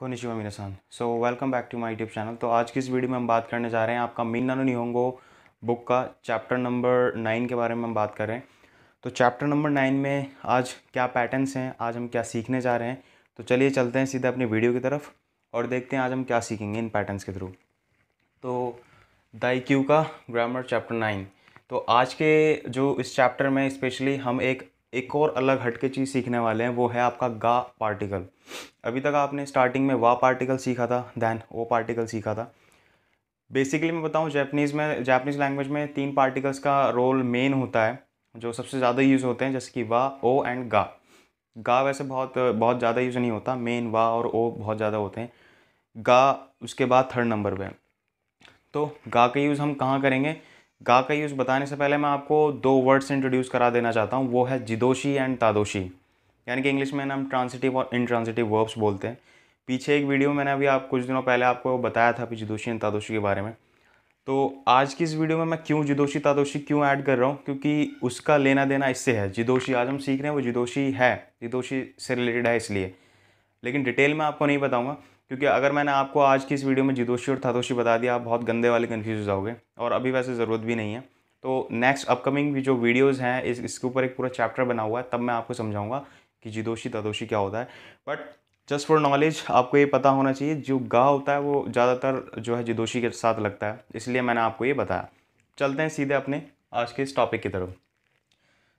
कोनिशिवा मीनासान so welcome back to my YouTube channel तो आज की इस वीडियो में हम बात करने जा रहे हैं आपका मीन नानो निहोंगो बुक का चैप्टर नंबर नाइन के बारे में हम बात कर रहे हैं तो चैप्टर नंबर नाइन में आज क्या पैटर्न्स हैं आज हम क्या सीखने जा रहे हैं तो चलिए चलते हैं सीधे अपने वीडियो की तरफ और देखते हैं आज हम क्या सीखेंगे इन पैटर्न्स के थ्रू तो दाई क्यू का ग्रामर चैप्टर नाइन तो आज के जो इस चैप्टर में स्पेशली हम एक एक और अलग हटके चीज़ सीखने वाले हैं वो है आपका गा पार्टिकल अभी तक आपने स्टार्टिंग में वा पार्टिकल सीखा था दैन ओ पार्टिकल सीखा था बेसिकली मैं बताऊँ जैपनीज़ में जैपनीज़ लैंग्वेज में तीन पार्टिकल्स का रोल मेन होता है जो सबसे ज़्यादा यूज़ होते हैं जैसे कि वा ओ एंड गा गा वैसे बहुत बहुत ज़्यादा यूज़ नहीं होता मेन वा और ओ बहुत ज़्यादा होते हैं गा उसके बाद थर्ड नंबर पर तो गा का यूज़ हम कहाँ करेंगे गा का यूज़ बताने से पहले मैं आपको दो वर्ड्स इंट्रोड्यूस करा देना चाहता हूँ वो है जिदोशी एंड तादोशी यानी कि इंग्लिश में हम ट्रांसिटिव और इनट्रांसिटिव वर्ब्स बोलते हैं पीछे एक वीडियो मैंने अभी आप कुछ दिनों पहले आपको बताया था अभी जिदोशी एंड तादोशी के बारे में तो आज की इस वीडियो में मैं क्यों जिदोशी तादोशी क्यों ऐड कर रहा हूँ क्योंकि उसका लेना देना इससे है जिदोशी आज हम सीख रहे हैं वो जिदोशी है जिदोशी से रिलेटेड है इसलिए लेकिन डिटेल में आपको नहीं बताऊँगा क्योंकि अगर मैंने आपको आज की इस वीडियो में जिदोशी और थादोशी बता दिया आप बहुत गंदे वाले कन्फ्यूज हो जाओगे और अभी वैसे ज़रूरत भी नहीं है तो नेक्स्ट अपकमिंग भी जो वीडियोज़ हैं इस इसके ऊपर एक पूरा चैप्टर बना हुआ है तब मैं आपको समझाऊंगा कि जिदोशी तादोशी क्या होता है बट जस्ट फॉर नॉलेज आपको ये पता होना चाहिए जो गा होता है वो ज़्यादातर जो है जिदोशी के साथ लगता है इसलिए मैंने आपको ये बताया चलते हैं सीधे अपने आज के इस टॉपिक की तरफ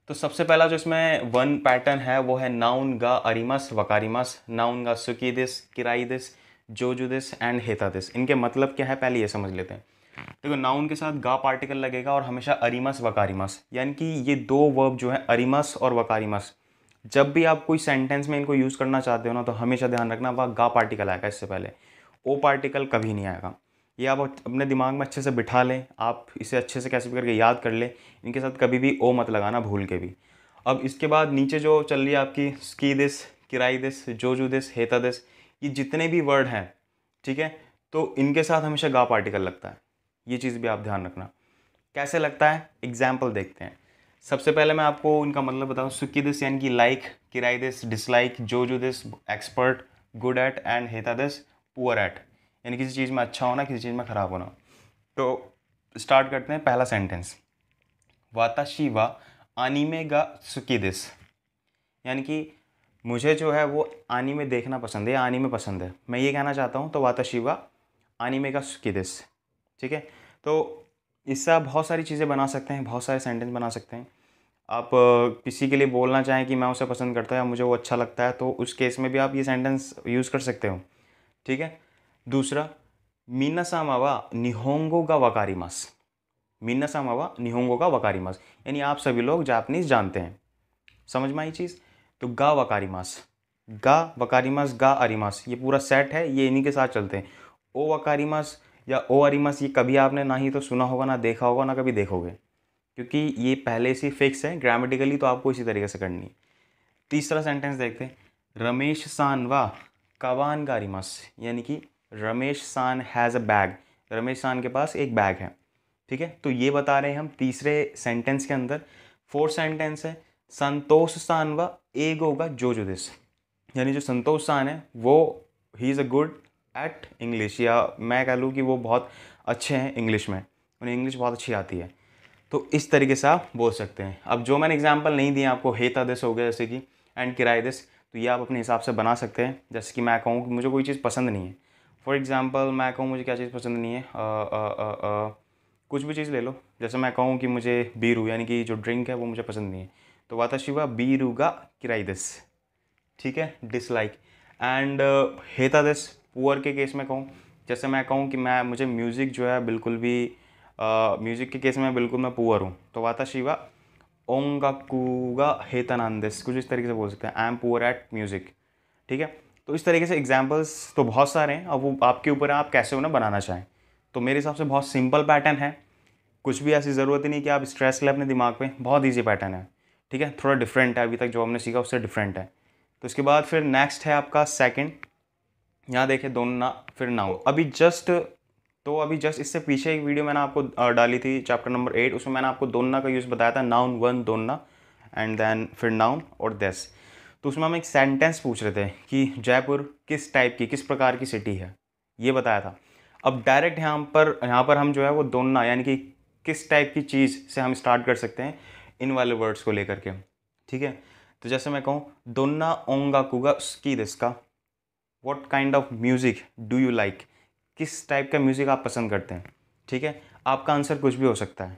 तो सबसे पहला जो इसमें वन पैटर्न है वो है नाउन गा अरिमस वकारिमस नाउन गा सुकी दिस किराई दिस जोजुदिस एंड हेतादिस इनके मतलब क्या है पहले ये समझ लेते हैं देखो नाउन के साथ गा पार्टिकल लगेगा और हमेशा अरिमस वकारिमस यानी कि ये दो वर्ब जो है अरिमस और वकारिमस जब भी आप कोई सेंटेंस में इनको यूज़ करना चाहते हो ना तो हमेशा ध्यान रखना वह गा पार्टिकल आएगा इससे पहले ओ पार्टिकल कभी नहीं आएगा ये आप अपने दिमाग में अच्छे से बिठा लें आप इसे अच्छे से कैसे करके याद कर लें इनके साथ कभी भी ओ मत लगाना भूल के भी अब इसके बाद नीचे जो चल रही है आपकी स्की दिस किराई दिस जोजू दिस हेता दिस ये जितने भी वर्ड हैं ठीक है तो इनके साथ हमेशा गा पार्टिकल लगता है ये चीज़ भी आप ध्यान रखना कैसे लगता है एग्जाम्पल देखते हैं सबसे पहले मैं आपको इनका मतलब बताऊँ सुक्की दिस यानी कि लाइक किराई दिस डिसलाइक जो जो दिस एक्सपर्ट गुड एट एंड हेता दिस पुअर एट यानी किसी चीज़ में अच्छा होना किसी चीज़ में ख़राब होना तो स्टार्ट करते हैं पहला सेंटेंस वाता शिवा आनीमे गा सुकी दिस यानी कि मुझे जो है वो आनी में देखना पसंद है आनी में पसंद है मैं ये कहना चाहता हूँ तो आनी में का दिस ठीक है तो इससे आप बहुत सारी चीज़ें बना सकते हैं बहुत सारे सेंटेंस बना सकते हैं आप किसी के लिए बोलना चाहें कि मैं उसे पसंद करता हूँ या मुझे वो अच्छा लगता है तो उस केस में भी आप ये सेंटेंस यूज़ कर सकते हो ठीक है दूसरा मीना मावा निहोंगो का वकारी मस मीना मावा निहोंगो का वकारी मस यानी आप सभी लोग जापनीज़ जानते हैं समझ में आई चीज़ तो गा वकारीमास गा वकारीमास गा अरिमास ये पूरा सेट है ये इन्हीं के साथ चलते हैं ओ वकारीमास या ओ अरिमास ये कभी आपने ना ही तो सुना होगा ना देखा होगा ना कभी देखोगे क्योंकि ये पहले से फिक्स है ग्रामेटिकली तो आपको इसी तरीके से करनी है तीसरा सेंटेंस देखते हैं रमेश सान वा कवान का अरिमास यानी कि रमेश सान हैज़ अ बैग रमेश सान के पास एक बैग है ठीक है तो ये बता रहे हैं हम तीसरे सेंटेंस के अंदर फोर्थ सेंटेंस है संतोष स्थान व एगो होगा जो जो दिस यानी जो संतोष स्थान है वो ही is a good at English या मैं कह लूँ कि वो बहुत अच्छे हैं इंग्लिश में उन्हें इंग्लिश बहुत अच्छी आती है तो इस तरीके से आप बोल सकते हैं अब जो मैंने एग्जाम्पल नहीं दिए आपको हेता दिस हो गया जैसे कि एंड किराए दिस तो ये आप अपने हिसाब से बना सकते हैं जैसे कि मैं कहूँ कि मुझे कोई चीज़ पसंद नहीं है फॉर एग्ज़ाम्पल मैं कहूँ मुझे क्या चीज़ पसंद नहीं है आ, आ, आ, आ, कुछ भी चीज़ ले लो जैसे मैं कहूँ कि मुझे बीरू यानी कि जो ड्रिंक है वो मुझे पसंद नहीं है तो वाताशी वा किराई दिस ठीक है डिसलाइक एंड uh, हेता दिस पुअर के केस में कहूँ जैसे मैं कहूँ कि मैं मुझे म्यूज़िक जो है बिल्कुल भी म्यूज़िक uh, के केस में बिल्कुल मैं पुअर हूँ तो वाता शिवा ओंगाकूगा हेतानंदिस कुछ इस तरीके से बोल सकते हैं I am poor at music ठीक है तो इस तरीके से एग्जाम्पल्स तो बहुत सारे हैं और वो आपके ऊपर आप कैसे उन्हें बनाना चाहें तो मेरे हिसाब से बहुत सिंपल पैटर्न है कुछ भी ऐसी ज़रूरत ही नहीं कि आप स्ट्रेस लें अपने दिमाग पे बहुत ईजी पैटर्न है ठीक है थोड़ा डिफरेंट है अभी तक जो हमने सीखा उससे डिफरेंट है तो इसके बाद फिर नेक्स्ट है आपका सेकेंड यहाँ देखें दोनों ना फिर नाउ अभी जस्ट तो अभी जस्ट इससे पीछे एक वीडियो मैंने आपको डाली थी चैप्टर नंबर एट उसमें मैंने आपको दोनों का यूज़ बताया था नाउन वन दोनों एंड देन फिर नाउन और देस तो उसमें हम एक सेंटेंस पूछ रहे थे कि जयपुर किस टाइप की किस प्रकार की सिटी है ये बताया था अब डायरेक्ट यहाँ पर यहाँ पर हम जो है वो दोनों यानी कि किस टाइप की चीज़ से हम स्टार्ट कर सकते हैं इन वाले वर्ड्स को लेकर के ठीक है तो जैसे मैं कहूँ दोना ओंगा कुगा उसकी दिसका what kind of music do you like किस टाइप का म्यूज़िक आप पसंद करते हैं ठीक है आपका आंसर कुछ भी हो सकता है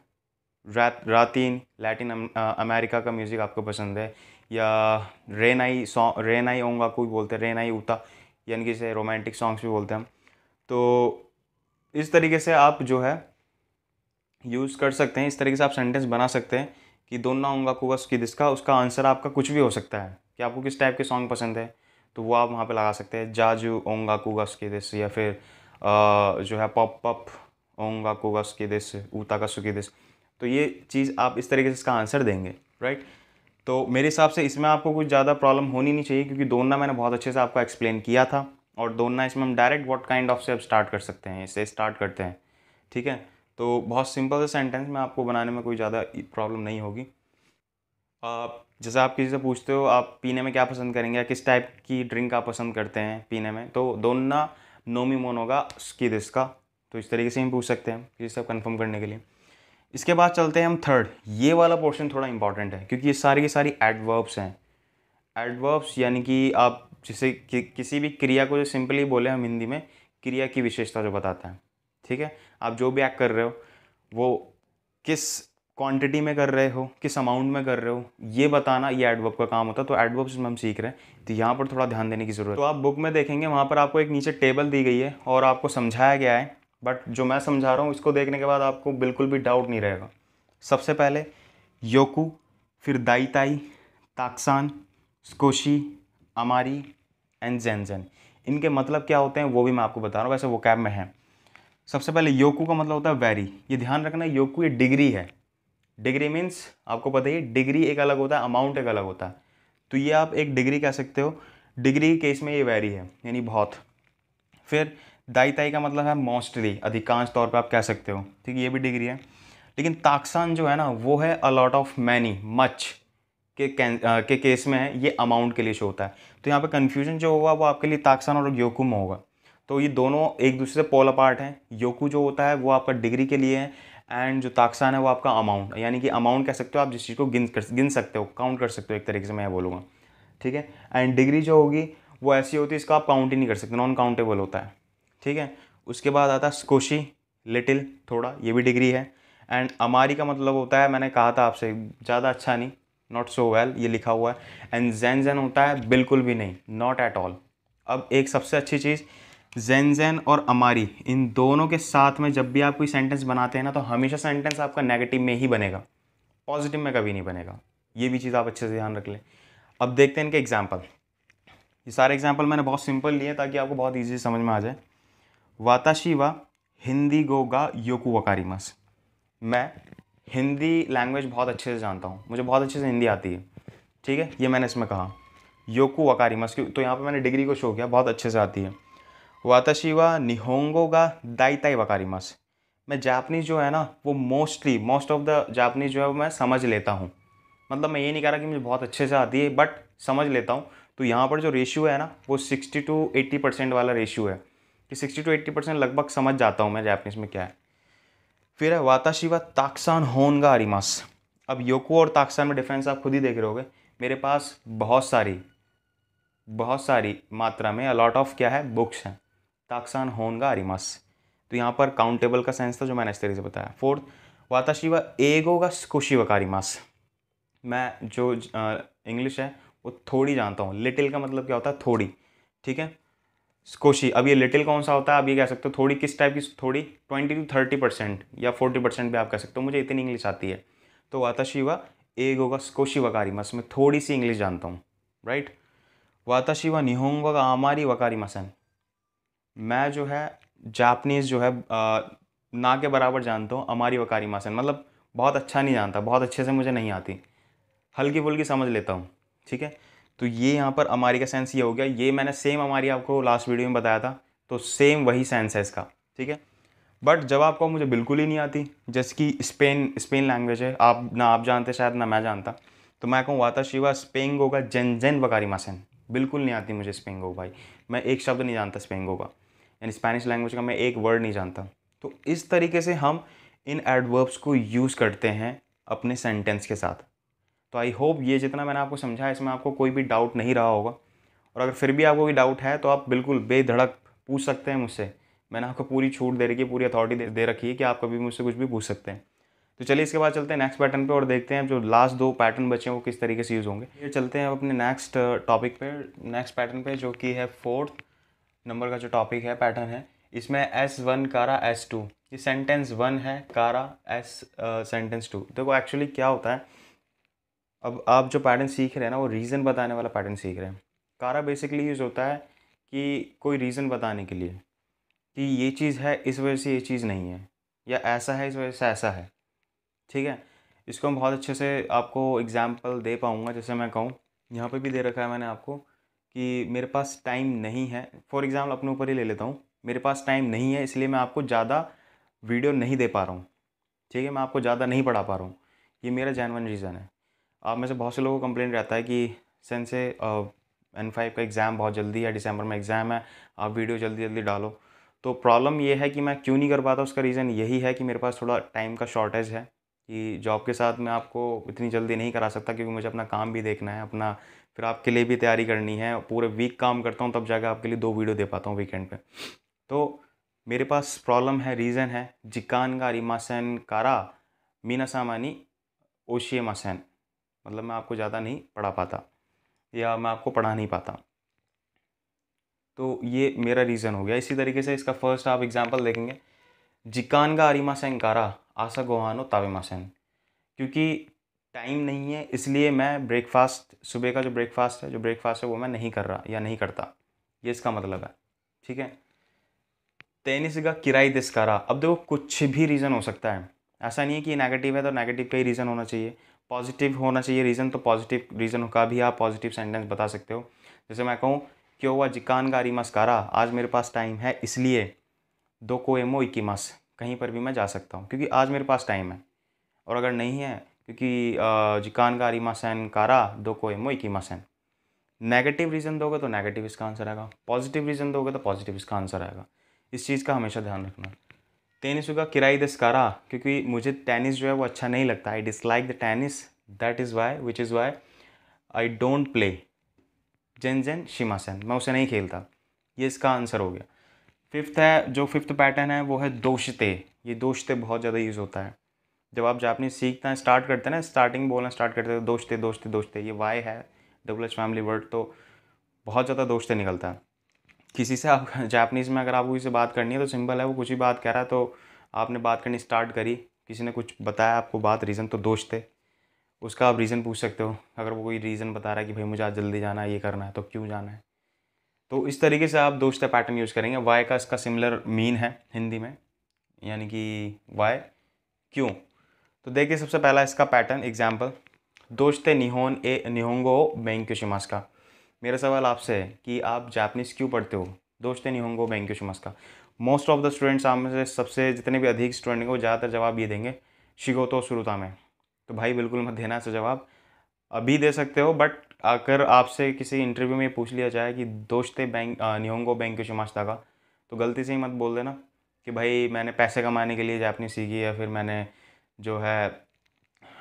रात रातीन लैटिन अमेरिका का म्यूज़िक आपको पसंद है या रेनाई सॉन्ग रेनाई ओंगा को भी बोलते हैं रेनाई उता यानी कि इसे रोमांटिक सॉन्ग्स भी बोलते हैं तो इस तरीके से आप जो है यूज़ कर सकते हैं इस तरीके से आप सेंटेंस बना सकते हैं कि दोनों होंगे कुवस की दिसका उसका आंसर आपका कुछ भी हो सकता है कि आपको किस टाइप के सॉन्ग पसंद है तो वो आप वहाँ पे लगा सकते हैं जाजू ओंगा कुगस की दिस या फिर आ, जो है पॉप पप ओंगा कुगस की दिस ऊता का सुखी दिस तो ये चीज़ आप इस तरीके से इसका आंसर देंगे राइट तो मेरे हिसाब से इसमें आपको कुछ ज़्यादा प्रॉब्लम होनी नहीं चाहिए क्योंकि दोनों मैंने बहुत अच्छे से आपको एक्सप्लेन किया था और दोनों इसमें हम डायरेक्ट व्हाट काइंड ऑफ से अब स्टार्ट कर सकते हैं इसे स्टार्ट करते हैं ठीक है तो बहुत सिंपल से सेंटेंस में आपको बनाने में कोई ज़्यादा प्रॉब्लम नहीं होगी आप जैसे आप किसी से पूछते हो आप पीने में क्या पसंद करेंगे या किस टाइप की ड्रिंक आप पसंद करते हैं पीने में तो दोनों नोमी मोन होगा उसकी दिस का तो इस तरीके से हम पूछ सकते हैं ये सब कंफर्म करने के लिए इसके बाद चलते हैं हम थर्ड ये वाला पोर्शन थोड़ा इंपॉर्टेंट है क्योंकि ये सारी की सारी एडवर्ब्स हैं एडवर्ब्स यानी कि आप जिसे कि, किसी भी क्रिया को जो सिंपली बोले हम हिंदी में क्रिया की विशेषता जो बताता है ठीक है आप जो भी एक्ट कर रहे हो वो किस क्वांटिटी में कर रहे हो किस अमाउंट में कर रहे हो ये बताना ये एडवर्ब का काम होता है तो एडवर्ब में हम सीख रहे हैं तो यहाँ पर थोड़ा ध्यान देने की ज़रूरत है तो आप बुक में देखेंगे वहाँ पर आपको एक नीचे टेबल दी गई है और आपको समझाया गया है बट जो मैं समझा रहा हूँ इसको देखने के बाद आपको बिल्कुल भी डाउट नहीं रहेगा सबसे पहले योकू फिर दाईताई ताकसान स्कोशी अमारी एंड जैन इनके मतलब क्या होते हैं वो भी मैं आपको बता रहा हूँ वैसे वो कैब में है सबसे पहले योकू का मतलब होता है वेरी ये ध्यान रखना है योकू ये डिग्री है डिग्री मीन्स आपको पता ही डिग्री एक अलग होता है अमाउंट एक अलग होता है तो ये आप एक डिग्री कह सकते हो डिग्री केस में ये वेरी है यानी बहुत फिर दाई ताई का मतलब है मोस्टली अधिकांश तौर पर आप कह सकते हो ठीक है ये भी डिग्री है लेकिन ताकसान जो है ना वो है अलॉट ऑफ मैनी मच के के केस में है ये अमाउंट के लिए शो होता है तो यहाँ पे कन्फ्यूजन जो होगा वो आपके लिए ताकसान और योकुम होगा तो ये दोनों एक दूसरे से पोल अपार्ट हैं योकू जो होता है वो आपका डिग्री के लिए है एंड जो ताकसान है वो आपका अमाउंट यानी कि अमाउंट कह सकते हो आप जिस चीज़ को गिन कर गिन सकते हो काउंट कर सकते हो एक तरीके से मैं बोलूँगा ठीक है एंड डिग्री जो होगी वो ऐसी होती है इसका आप काउंट ही नहीं कर सकते नॉन काउंटेबल होता है ठीक है उसके बाद आता है स्कोशी लिटिल थोड़ा ये भी डिग्री है एंड अमारी का मतलब होता है मैंने कहा था आपसे ज़्यादा अच्छा नहीं नॉट सो वेल ये लिखा हुआ है एंड जैन जैन होता है बिल्कुल भी नहीं नॉट एट ऑल अब एक सबसे अच्छी चीज़ जेनजेन और अमारी इन दोनों के साथ में जब भी आप कोई सेंटेंस बनाते हैं ना तो हमेशा सेंटेंस आपका नेगेटिव में ही बनेगा पॉजिटिव में कभी नहीं बनेगा ये भी चीज़ आप अच्छे से ध्यान रख लें अब देखते हैं इनके एग्जाम्पल ये सारे एग्जाम्पल मैंने बहुत सिंपल लिए ताकि आपको बहुत ईजी समझ में आ जाए वाताशी वा हिंदी गोगा योकु वकारीमस मैं हिंदी लैंग्वेज बहुत अच्छे से जानता हूँ मुझे बहुत अच्छे से हिंदी आती है ठीक है ये मैंने इसमें कहा योकू वकारीमस तो यहाँ पर मैंने डिग्री को शो किया बहुत अच्छे से आती है वाताशी वा निहोंगो गा दाइताई ताई वकारीमास मैं जापनीज़ जो है ना वो mostly most of the Japanese जो है वो मैं समझ लेता हूँ मतलब मैं ये नहीं कह रहा कि मुझे बहुत अच्छे से आती है बट समझ लेता हूँ तो यहाँ पर जो रेशियो है ना वो सिक्सटी टू एट्टी परसेंट वाला रेशियो है कि सिक्सटी टू एट्टी परसेंट लगभग समझ जाता हूँ मैं जापनीज़ में क्या है फिर है वाताशिवा ताकसान होन का अरिमास अब योको और ताकसान में डिफरेंस आप खुद ही देख रहे होगे मेरे पास बहुत सारी बहुत सारी मात्रा में अलॉट ऑफ क्या है बुक्स हैं ताकसान होनगा अरिमस तो यहाँ पर काउंटेबल का सेंस था जो मैंने इस तरीके से बताया फोर्थ वाताशिवा एगो का स्कुशिवा कारिमास मैं जो इंग्लिश है वो थोड़ी जानता हूँ लिटिल का मतलब क्या होता है थोड़ी ठीक है स्कोशी अब ये लिटिल कौन सा होता है आप ये कह सकते हो थोड़ी किस टाइप की थोड़ी ट्वेंटी टू थर्टी परसेंट या फोर्टी परसेंट भी आप कह सकते हो मुझे इतनी इंग्लिश आती है तो वाताशिवा एगो होगा स्कोशी वकारी मस मैं थोड़ी सी इंग्लिश जानता हूँ राइट वाताशिवा निहोंग आमारी वकारी मसन मैं जो है जापनीज़ जो है आ, ना के बराबर जानता हूँ अमारी वकारी मासन मतलब बहुत अच्छा नहीं जानता बहुत अच्छे से मुझे नहीं आती हल्की फुल्की समझ लेता हूँ ठीक है तो ये यहाँ पर अमारी का सेंस ये हो गया ये मैंने सेम अमारी आपको लास्ट वीडियो में बताया था तो सेम वही सेंस है इसका ठीक है बट जब आपको मुझे बिल्कुल ही नहीं आती जैसे कि स्पेन स्पेन लैंग्वेज है आप ना आप जानते शायद ना मैं जानता तो मैं कहूँ वाता शिवा स्पेंगो का जेन जेन वकारी मासन बिल्कुल नहीं आती मुझे स्पेंगो भाई मैं एक शब्द नहीं जानता स्पेंगो का यानी स्पेनिश लैंग्वेज का मैं एक वर्ड नहीं जानता तो इस तरीके से हम इन एडवर्ब्स को यूज़ करते हैं अपने सेंटेंस के साथ तो आई होप ये जितना मैंने आपको समझा है इसमें आपको कोई भी डाउट नहीं रहा होगा और अगर फिर भी आपको कोई डाउट है तो आप बिल्कुल बेधड़क पूछ सकते हैं मुझसे मैंने आपको पूरी छूट दे रखी है पूरी अथॉरिटी दे, दे रखी है कि आप कभी मुझसे कुछ भी पूछ सकते हैं तो चलिए इसके बाद चलते हैं नेक्स्ट पैटर्न पे और देखते हैं जो लास्ट दो पैटर्न बचे हैं वो किस तरीके से यूज़ होंगे ये चलते हैं अब अपने नेक्स्ट टॉपिक uh, पे नेक्स्ट पैटर्न पे जो कि है फोर्थ नंबर का जो टॉपिक है पैटर्न है इसमें एस वन कारा एस टू ये सेंटेंस वन है कारा एस सेंटेंस टू देखो एक्चुअली क्या होता है अब आप जो पैटर्न सीख रहे हैं ना वो रीज़न बताने वाला पैटर्न सीख रहे हैं कारा बेसिकली यूज़ होता है कि कोई रीज़न बताने के लिए कि ये चीज़ है इस वजह से ये चीज़ नहीं है या ऐसा है इस वजह से ऐसा है ठीक है इसको हम बहुत अच्छे से आपको एग्ज़ाम्पल दे पाऊँगा जैसे मैं कहूँ यहाँ पे भी दे रखा है मैंने आपको कि मेरे पास टाइम नहीं है फॉर एग्ज़ाम्पल अपने ऊपर ही ले लेता हूँ मेरे पास टाइम नहीं है इसलिए मैं आपको ज़्यादा वीडियो नहीं दे पा रहा हूँ ठीक है मैं आपको ज़्यादा नहीं पढ़ा पा रहा हूँ ये मेरा जैनवन रीज़न है आप में से बहुत से लोगों को कंप्लेंट रहता है कि सन से एन फाइव का एग्ज़ाम बहुत जल्दी है दिसंबर में एग्ज़ाम है आप वीडियो जल्दी जल्दी डालो तो प्रॉब्लम ये है कि मैं क्यों नहीं कर पाता उसका रीज़न यही है कि मेरे पास थोड़ा टाइम का शॉर्टेज है कि जॉब के साथ मैं आपको इतनी जल्दी नहीं करा सकता क्योंकि मुझे अपना काम भी देखना है अपना फिर आपके लिए भी तैयारी करनी है पूरे वीक काम करता हूँ तब जाके आपके लिए दो वीडियो दे पाता हूँ वीकेंड पर तो मेरे पास प्रॉब्लम है रीज़न है जिकान का रिमासन कारा मीना सामानी ओशिए मासन मतलब मैं आपको ज़्यादा नहीं पढ़ा पाता या मैं आपको पढ़ा नहीं पाता तो ये मेरा रीज़न हो गया इसी तरीके से इसका फर्स्ट आप एग्जांपल देखेंगे जिकान का आरिमा सेंकारा आशा गोहानो तावे मासन क्योंकि टाइम नहीं है इसलिए मैं ब्रेकफास्ट सुबह का जो ब्रेकफास्ट है जो ब्रेकफास्ट है वो मैं नहीं कर रहा या नहीं करता ये इसका मतलब है ठीक है तेनिस का किराई दिस्कारा अब देखो कुछ भी रीज़न हो सकता है ऐसा नहीं है कि नेगेटिव है तो नेगेटिव का ही रीज़न होना चाहिए पॉजिटिव होना चाहिए रीज़न तो पॉजिटिव रीज़न का भी आप पॉजिटिव सेंटेंस बता सकते हो जैसे मैं कहूँ क्यों हुआ जिकान का रिमस्कारा आज मेरे पास टाइम है इसलिए दो को इक्की मस कहीं पर भी मैं जा सकता हूँ क्योंकि आज मेरे पास टाइम है और अगर नहीं है क्योंकि जिकान का सैन कारा दो को एमो एक सैन नेगेटिव रीज़न दोगे तो नेगेटिव इसका आंसर आएगा पॉजिटिव रीज़न दोगे तो पॉजिटिव इसका आंसर आएगा इस चीज़ का हमेशा ध्यान रखना टेनिस होगा किराई कारा क्योंकि मुझे टेनिस जो है वो अच्छा नहीं लगता I dislike the tennis that is why which is why I don't play जेन जेन सैन मैं उसे नहीं खेलता ये इसका आंसर हो गया फिफ्थ है जो फिफ्थ पैटर्न है वो है दोषते ये दोषते बहुत ज़्यादा यूज़ होता है जब आप जापनीज सीखना स्टार्ट करते हैं ना स्टार्टिंग बोलना स्टार्ट करते हैं दोस्ते दोस्ते दोस्ते ये वाई है डबल एच फैमिली वर्ड तो बहुत ज़्यादा दोस्ते निकलता है किसी से आप जापनीज़ में अगर आपको किसी से बात करनी है तो सिंपल है वो कुछ ही बात कह रहा है तो आपने बात करनी स्टार्ट करी किसी ने कुछ बताया आपको बात रीज़न तो दोस्ते उसका आप रीज़न पूछ सकते हो अगर वो कोई रीज़न बता रहा है कि भाई मुझे आज जल्दी जाना है ये करना है तो क्यों जाना है तो इस तरीके से आप दोस्ते पैटर्न यूज़ करेंगे वाई का इसका सिमिलर मीन है हिंदी में यानी कि वाई क्यों तो देखिए सबसे पहला इसका पैटर्न एग्जाम्पल दोस्ते निहोन ए निहोंगो बैंक शिमास का मेरा सवाल आपसे है कि आप जापनीज़ क्यों पढ़ते हो दोस्ते निहोंगो बैंक शिमास का मोस्ट ऑफ द स्टूडेंट्स आप में से सबसे जितने भी अधिक स्टूडेंट हैं वो ज़्यादातर जवाब ये देंगे शिगो तो शुरुता में तो भाई बिल्कुल मत देना ऐसा जवाब अभी दे सकते हो बट अगर आपसे किसी इंटरव्यू में पूछ लिया जाए कि दोस्ते बैंक निहोंगो बैंक शिमास्ता का तो गलती से ही मत बोल देना कि भाई मैंने पैसे कमाने के लिए जापनी सीखी या फिर मैंने जो है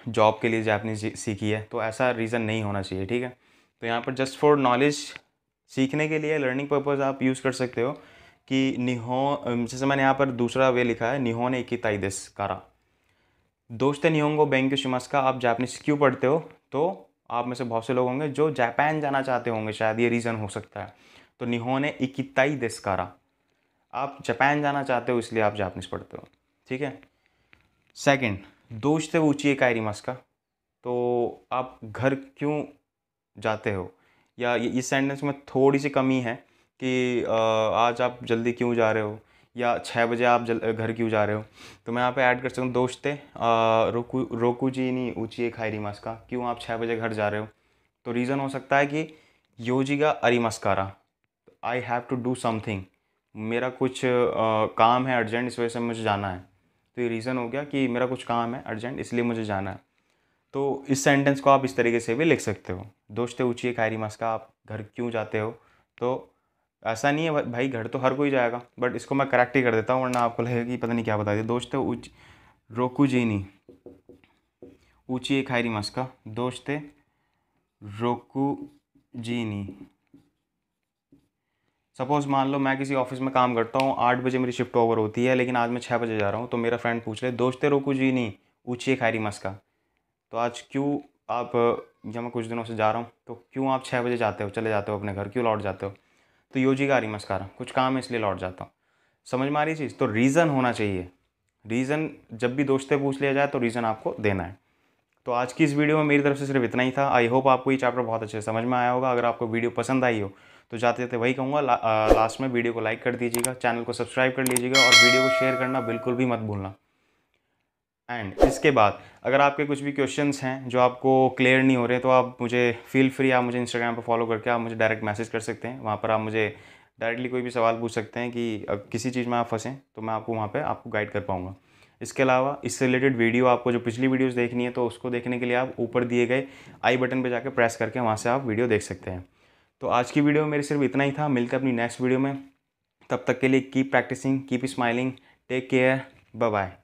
जॉब के लिए जापनीज सीखी है तो ऐसा रीज़न नहीं होना चाहिए ठीक है तो यहाँ पर जस्ट फॉर नॉलेज सीखने के लिए लर्निंग पर्पज़ आप यूज़ कर सकते हो कि निहो जैसे मैंने यहाँ पर दूसरा वे लिखा है ने एक ताई करा दोस्त दोस्ते निहोंगो बैंक शिमस का आप जापनीज क्यों पढ़ते हो तो आप में से बहुत से लोग होंगे जो जापान जाना चाहते होंगे शायद ये रीज़न हो सकता है तो ने इकिताई देश कारा आप जापान जाना चाहते हो इसलिए आप जापनीज पढ़ते हो ठीक है सेकंड दोस्त से पूछिए कायरी मस तो आप घर क्यों जाते हो या इस सेंटेंस में थोड़ी सी कमी है कि आज आप जल्दी क्यों जा रहे हो या छः बजे आप जल घर क्यों जा रहे हो तो मैं यहाँ पे ऐड कर सकता हूँ दोस्ते रोकू रोकू जी नहीं ऊँची खाई रिमास का क्यों आप छः बजे घर जा रहे हो तो रीज़न हो सकता है कि योजी का अरिमस्कारा I have to do something मेरा कुछ आ, काम है अर्जेंट इस वजह से मुझे जाना है तो ये रीज़न हो गया कि मेरा कुछ काम है अर्जेंट इसलिए मुझे जाना है तो इस सेंटेंस को आप इस तरीके से भी लिख सकते हो दोस्त ऊँची खैरी मस्का आप घर क्यों जाते हो तो ऐसा नहीं है भाई घर तो हर कोई जाएगा बट इसको मैं करेक्ट ही कर देता हूँ वरना आपको लगेगा कि पता नहीं क्या बता दिया दोस्त ऊँच रोकू जी नहीं ऊँची खैरी मस्का दोस्त रोकू जी नहीं सपोज़ मान लो मैं किसी ऑफिस में काम करता हूँ आठ बजे मेरी शिफ्ट ओवर होती है लेकिन आज मैं छः बजे जा रहा हूँ तो मेरा फ्रेंड पूछ ले दोस्त कुछ ही नहीं ऊँची खैरी मस्का तो आज क्यों आप जब मैं कुछ दिनों से जा रहा हूँ तो क्यों आप छः बजे जाते हो चले जाते हो अपने घर क्यों लौट जाते हो तो योजी का आ रही कुछ काम है इसलिए लौट जाता हूँ समझ में आ रही चीज़ तो रीज़न होना चाहिए रीज़न जब भी दोस्तें पूछ लिया जाए तो रीज़न आपको देना है तो आज की इस वीडियो में मेरी तरफ से सिर्फ इतना ही था आई होप आपको ये चैप्टर बहुत अच्छे से समझ में आया होगा अगर आपको वीडियो पसंद आई हो तो जाते जाते वही कहूँगा ला, लास्ट में वीडियो को लाइक कर दीजिएगा चैनल को सब्सक्राइब कर लीजिएगा और वीडियो को शेयर करना बिल्कुल भी मत भूलना एंड इसके बाद अगर आपके कुछ भी क्वेश्चंस हैं जो आपको क्लियर नहीं हो रहे तो आप मुझे फील फ्री आप मुझे इंस्टाग्राम पर फॉलो करके आप मुझे डायरेक्ट मैसेज कर सकते हैं वहाँ पर आप मुझे डायरेक्टली कोई भी सवाल पूछ सकते हैं कि किसी चीज़ में आप फंसें तो मैं आपको वहाँ पर आपको गाइड कर पाऊँगा इसके अलावा इससे रिलेटेड वीडियो आपको जो पिछली वीडियोज़ देखनी है तो उसको देखने के लिए आप ऊपर दिए गए आई बटन पर जाकर प्रेस करके वहाँ से आप वीडियो देख सकते हैं तो आज की वीडियो में मेरे सिर्फ इतना ही था मिलते अपनी नेक्स्ट वीडियो में तब तक के लिए keep practising keep smiling take care bye